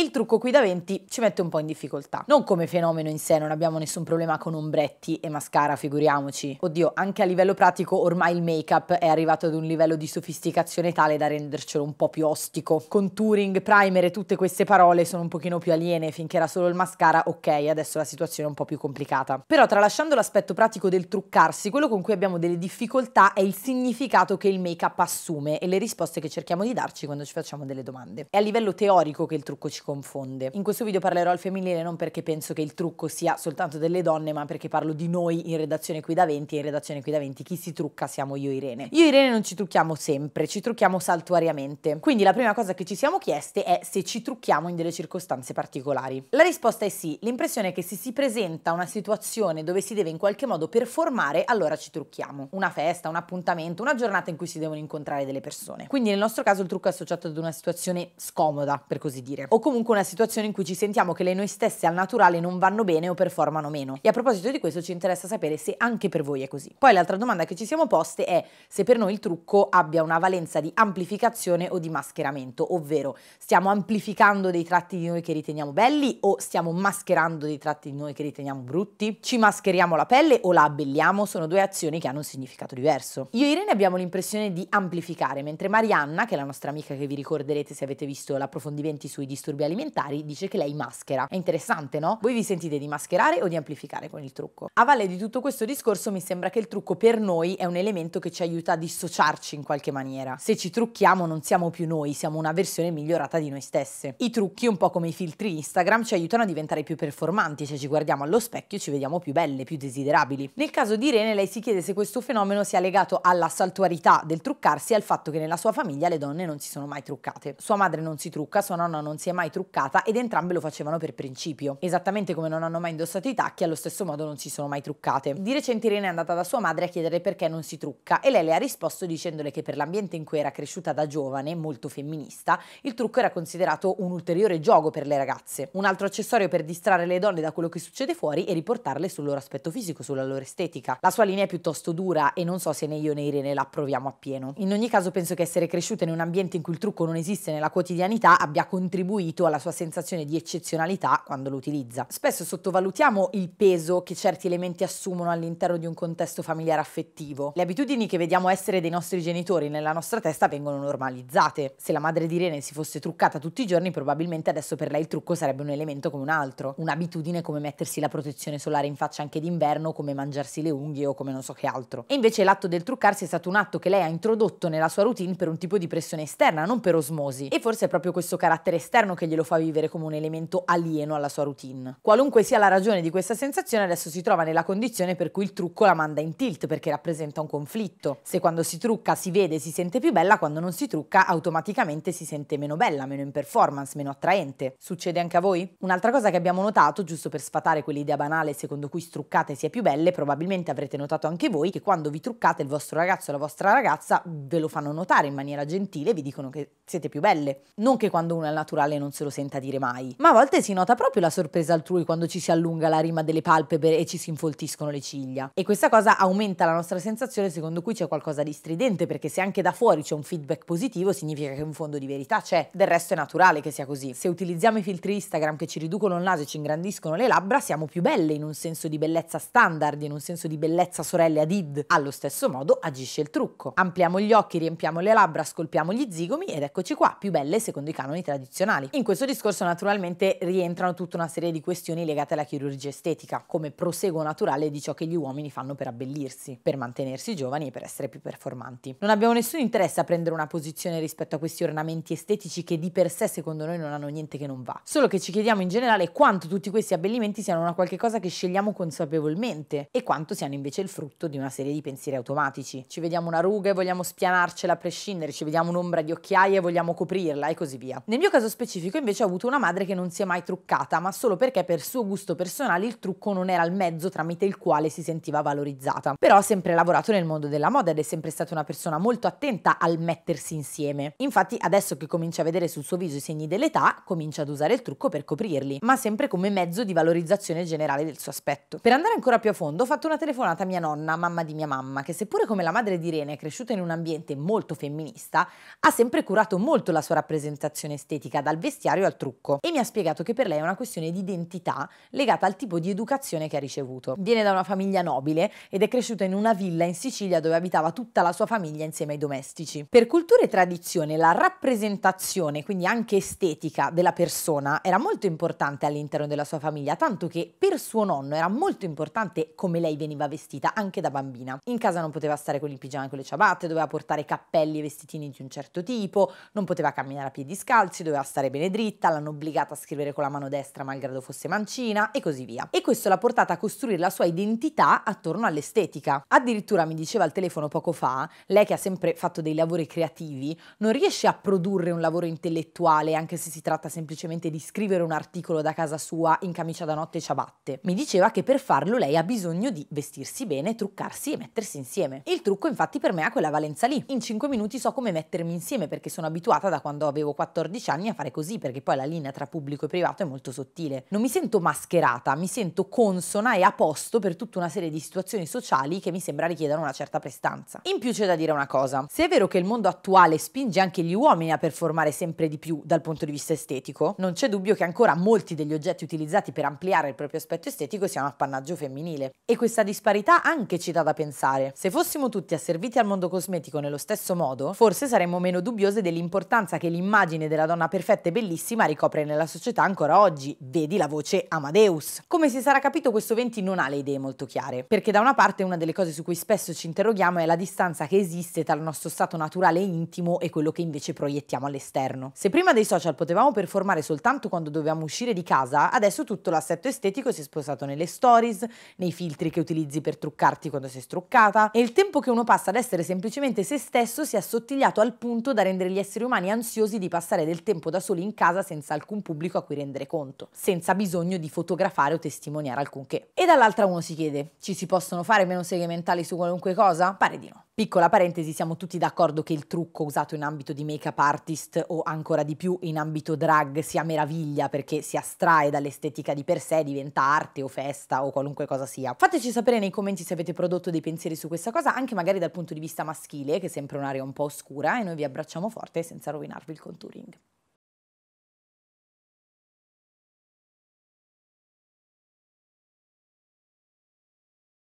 il trucco qui da 20 ci mette un po' in difficoltà. Non come fenomeno in sé, non abbiamo nessun problema con ombretti e mascara, figuriamoci. Oddio, anche a livello pratico ormai il make-up è arrivato ad un livello di sofisticazione tale da rendercelo un po' più ostico. Contouring, primer e tutte queste parole sono un pochino più aliene, finché era solo il mascara, ok, adesso la situazione è un po' più complicata. Però tralasciando l'aspetto pratico del truccarsi, quello con cui abbiamo delle difficoltà è il significato che il make-up assume e le risposte che cerchiamo di darci quando ci facciamo delle domande. È a livello teorico che il trucco ci confonde. In questo video parlerò al femminile non perché penso che il trucco sia soltanto delle donne, ma perché parlo di noi in redazione qui da 20 e in redazione qui da 20 chi si trucca siamo io e Irene. Io e Irene non ci trucchiamo sempre, ci trucchiamo saltuariamente. Quindi la prima cosa che ci siamo chieste è se ci trucchiamo in delle circostanze particolari. La risposta è sì, l'impressione è che se si presenta una situazione dove si deve in qualche modo performare, allora ci trucchiamo. Una festa, un appuntamento, una giornata in cui si devono incontrare delle persone. Quindi nel nostro caso il trucco è associato ad una situazione scomoda, per così dire, o comunque comunque una situazione in cui ci sentiamo che le noi stesse al naturale non vanno bene o performano meno. E a proposito di questo ci interessa sapere se anche per voi è così. Poi l'altra domanda che ci siamo poste è se per noi il trucco abbia una valenza di amplificazione o di mascheramento, ovvero stiamo amplificando dei tratti di noi che riteniamo belli o stiamo mascherando dei tratti di noi che riteniamo brutti? Ci mascheriamo la pelle o la abbelliamo? Sono due azioni che hanno un significato diverso. Io e Irene abbiamo l'impressione di amplificare, mentre Marianna, che è la nostra amica che vi ricorderete se avete visto l'approfondimento sui disturbi alimentari dice che lei maschera. È interessante, no? Voi vi sentite di mascherare o di amplificare con il trucco? A valle di tutto questo discorso mi sembra che il trucco per noi è un elemento che ci aiuta a dissociarci in qualche maniera. Se ci trucchiamo non siamo più noi, siamo una versione migliorata di noi stesse. I trucchi, un po' come i filtri Instagram, ci aiutano a diventare più performanti, se ci guardiamo allo specchio ci vediamo più belle, più desiderabili. Nel caso di Irene lei si chiede se questo fenomeno sia legato alla saltuarità del truccarsi e al fatto che nella sua famiglia le donne non si sono mai truccate. Sua madre non si trucca, sua nonna non si è mai truccata, truccata ed entrambe lo facevano per principio. Esattamente come non hanno mai indossato i tacchi, allo stesso modo non si sono mai truccate. Di recente Irene è andata da sua madre a chiedere perché non si trucca e lei le ha risposto dicendole che per l'ambiente in cui era cresciuta da giovane, molto femminista, il trucco era considerato un ulteriore gioco per le ragazze, un altro accessorio per distrarre le donne da quello che succede fuori e riportarle sul loro aspetto fisico, sulla loro estetica. La sua linea è piuttosto dura e non so se né io né Irene la proviamo appieno. In ogni caso penso che essere cresciuta in un ambiente in cui il trucco non esiste nella quotidianità abbia contribuito abito alla sua sensazione di eccezionalità quando lo utilizza. Spesso sottovalutiamo il peso che certi elementi assumono all'interno di un contesto familiare affettivo. Le abitudini che vediamo essere dei nostri genitori nella nostra testa vengono normalizzate. Se la madre di Irene si fosse truccata tutti i giorni, probabilmente adesso per lei il trucco sarebbe un elemento come un altro. Un'abitudine come mettersi la protezione solare in faccia anche d'inverno, come mangiarsi le unghie o come non so che altro. E invece l'atto del truccarsi è stato un atto che lei ha introdotto nella sua routine per un tipo di pressione esterna, non per osmosi. E forse è proprio questo carattere esterno che glielo fa vivere come un elemento alieno alla sua routine. Qualunque sia la ragione di questa sensazione, adesso si trova nella condizione per cui il trucco la manda in tilt perché rappresenta un conflitto. Se quando si trucca si vede e si sente più bella, quando non si trucca automaticamente si sente meno bella, meno in performance, meno attraente. Succede anche a voi? Un'altra cosa che abbiamo notato, giusto per sfatare quell'idea banale secondo cui struccate si è più belle, probabilmente avrete notato anche voi che quando vi truccate il vostro ragazzo e la vostra ragazza ve lo fanno notare in maniera gentile e vi dicono che siete più belle. Non che quando uno è al naturale non se lo senta dire mai. Ma a volte si nota proprio la sorpresa altrui quando ci si allunga la rima delle palpebre e ci si infoltiscono le ciglia. E questa cosa aumenta la nostra sensazione secondo cui c'è qualcosa di stridente, perché se anche da fuori c'è un feedback positivo significa che un fondo di verità c'è. Cioè, del resto è naturale che sia così. Se utilizziamo i filtri Instagram che ci riducono il naso e ci ingrandiscono le labbra, siamo più belle in un senso di bellezza standard, in un senso di bellezza sorelle ad id. Allo stesso modo agisce il trucco. Ampliamo gli occhi, riempiamo le labbra, scolpiamo gli zigomi ed eccoci qua, più belle secondo i canoni tradizionali. In questo discorso naturalmente rientrano tutta una serie di questioni legate alla chirurgia estetica, come proseguo naturale di ciò che gli uomini fanno per abbellirsi, per mantenersi giovani e per essere più performanti. Non abbiamo nessun interesse a prendere una posizione rispetto a questi ornamenti estetici che di per sé secondo noi non hanno niente che non va, solo che ci chiediamo in generale quanto tutti questi abbellimenti siano una qualche cosa che scegliamo consapevolmente e quanto siano invece il frutto di una serie di pensieri automatici. Ci vediamo una ruga e vogliamo spianarcela a prescindere, ci vediamo un'ombra di occhiaie e vogliamo coprirla e così via. Nel mio caso specifico che invece ha avuto una madre che non si è mai truccata, ma solo perché per suo gusto personale il trucco non era il mezzo tramite il quale si sentiva valorizzata. Però ha sempre lavorato nel mondo della moda ed è sempre stata una persona molto attenta al mettersi insieme. Infatti adesso che comincia a vedere sul suo viso i segni dell'età, comincia ad usare il trucco per coprirli, ma sempre come mezzo di valorizzazione generale del suo aspetto. Per andare ancora più a fondo ho fatto una telefonata a mia nonna, mamma di mia mamma, che seppure come la madre di Irene è cresciuta in un ambiente molto femminista, ha sempre curato molto la sua rappresentazione estetica dal vestiario vestiario e al trucco e mi ha spiegato che per lei è una questione di identità legata al tipo di educazione che ha ricevuto. Viene da una famiglia nobile ed è cresciuta in una villa in Sicilia dove abitava tutta la sua famiglia insieme ai domestici. Per cultura e tradizione la rappresentazione, quindi anche estetica, della persona era molto importante all'interno della sua famiglia, tanto che per suo nonno era molto importante come lei veniva vestita anche da bambina. In casa non poteva stare con il pigiama e con le ciabatte, doveva portare cappelli e vestitini di un certo tipo, non poteva camminare a piedi scalzi, doveva stare bene dritta, l'hanno obbligata a scrivere con la mano destra malgrado fosse mancina e così via. E questo l'ha portata a costruire la sua identità attorno all'estetica. Addirittura mi diceva al telefono poco fa, lei che ha sempre fatto dei lavori creativi, non riesce a produrre un lavoro intellettuale anche se si tratta semplicemente di scrivere un articolo da casa sua in camicia da notte e ciabatte. Mi diceva che per farlo lei ha bisogno di vestirsi bene, truccarsi e mettersi insieme. Il trucco infatti per me ha quella valenza lì. In 5 minuti so come mettermi insieme perché sono abituata da quando avevo 14 anni a fare così perché poi la linea tra pubblico e privato è molto sottile. Non mi sento mascherata, mi sento consona e a posto per tutta una serie di situazioni sociali che mi sembra richiedano una certa prestanza. In più c'è da dire una cosa, se è vero che il mondo attuale spinge anche gli uomini a performare sempre di più dal punto di vista estetico, non c'è dubbio che ancora molti degli oggetti utilizzati per ampliare il proprio aspetto estetico siano appannaggio femminile. E questa disparità anche ci dà da pensare. Se fossimo tutti asserviti al mondo cosmetico nello stesso modo, forse saremmo meno dubbiose dell'importanza che l'immagine della donna perfetta e bellissima giovanissima ricopre nella società ancora oggi, vedi la voce Amadeus. Come si sarà capito questo Venti non ha le idee molto chiare, perché da una parte una delle cose su cui spesso ci interroghiamo è la distanza che esiste tra il nostro stato naturale e intimo e quello che invece proiettiamo all'esterno. Se prima dei social potevamo performare soltanto quando dovevamo uscire di casa, adesso tutto l'assetto estetico si è spostato nelle stories, nei filtri che utilizzi per truccarti quando sei struccata e il tempo che uno passa ad essere semplicemente se stesso si è assottigliato al punto da rendere gli esseri umani ansiosi di passare del tempo da soli in casa senza alcun pubblico a cui rendere conto, senza bisogno di fotografare o testimoniare alcunché. E dall'altra uno si chiede, ci si possono fare meno seghe mentali su qualunque cosa? Pare di no. Piccola parentesi, siamo tutti d'accordo che il trucco usato in ambito di make-up artist o ancora di più in ambito drag sia meraviglia perché si astrae dall'estetica di per sé, diventa arte o festa o qualunque cosa sia. Fateci sapere nei commenti se avete prodotto dei pensieri su questa cosa, anche magari dal punto di vista maschile, che è sempre un'area un po' oscura, e noi vi abbracciamo forte senza rovinarvi il contouring.